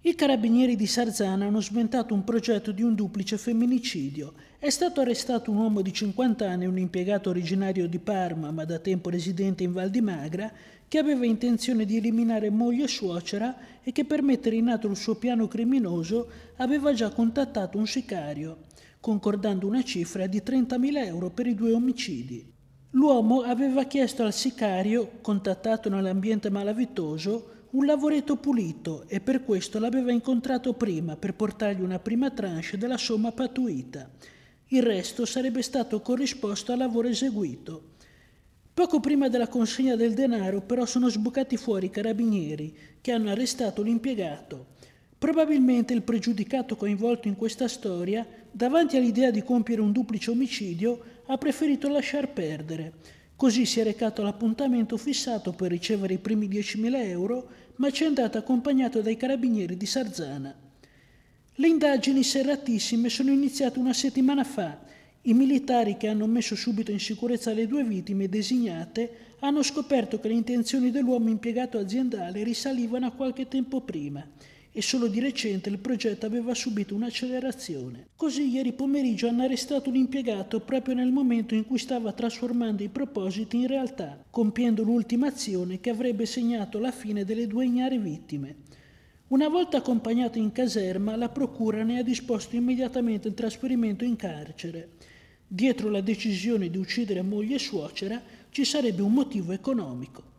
I carabinieri di Sarzana hanno sventato un progetto di un duplice femminicidio. È stato arrestato un uomo di 50 anni, un impiegato originario di Parma, ma da tempo residente in Val di Magra, che aveva intenzione di eliminare moglie e suocera e che per mettere in atto il suo piano criminoso aveva già contattato un sicario, concordando una cifra di 30.000 euro per i due omicidi. L'uomo aveva chiesto al sicario, contattato nell'ambiente malavitoso, un lavoretto pulito e per questo l'aveva incontrato prima per portargli una prima tranche della somma patuita. Il resto sarebbe stato corrisposto al lavoro eseguito. Poco prima della consegna del denaro però sono sbucati fuori i carabinieri che hanno arrestato l'impiegato. Probabilmente il pregiudicato coinvolto in questa storia, davanti all'idea di compiere un duplice omicidio, ha preferito lasciar perdere Così si è recato all'appuntamento fissato per ricevere i primi 10.000 euro, ma ci è andato accompagnato dai carabinieri di Sarzana. Le indagini serratissime sono iniziate una settimana fa. I militari che hanno messo subito in sicurezza le due vittime designate hanno scoperto che le intenzioni dell'uomo impiegato aziendale risalivano a qualche tempo prima e solo di recente il progetto aveva subito un'accelerazione. Così ieri pomeriggio hanno arrestato un impiegato proprio nel momento in cui stava trasformando i propositi in realtà, compiendo l'ultima azione che avrebbe segnato la fine delle due ignare vittime. Una volta accompagnato in caserma, la procura ne ha disposto immediatamente il trasferimento in carcere. Dietro la decisione di uccidere moglie e suocera ci sarebbe un motivo economico.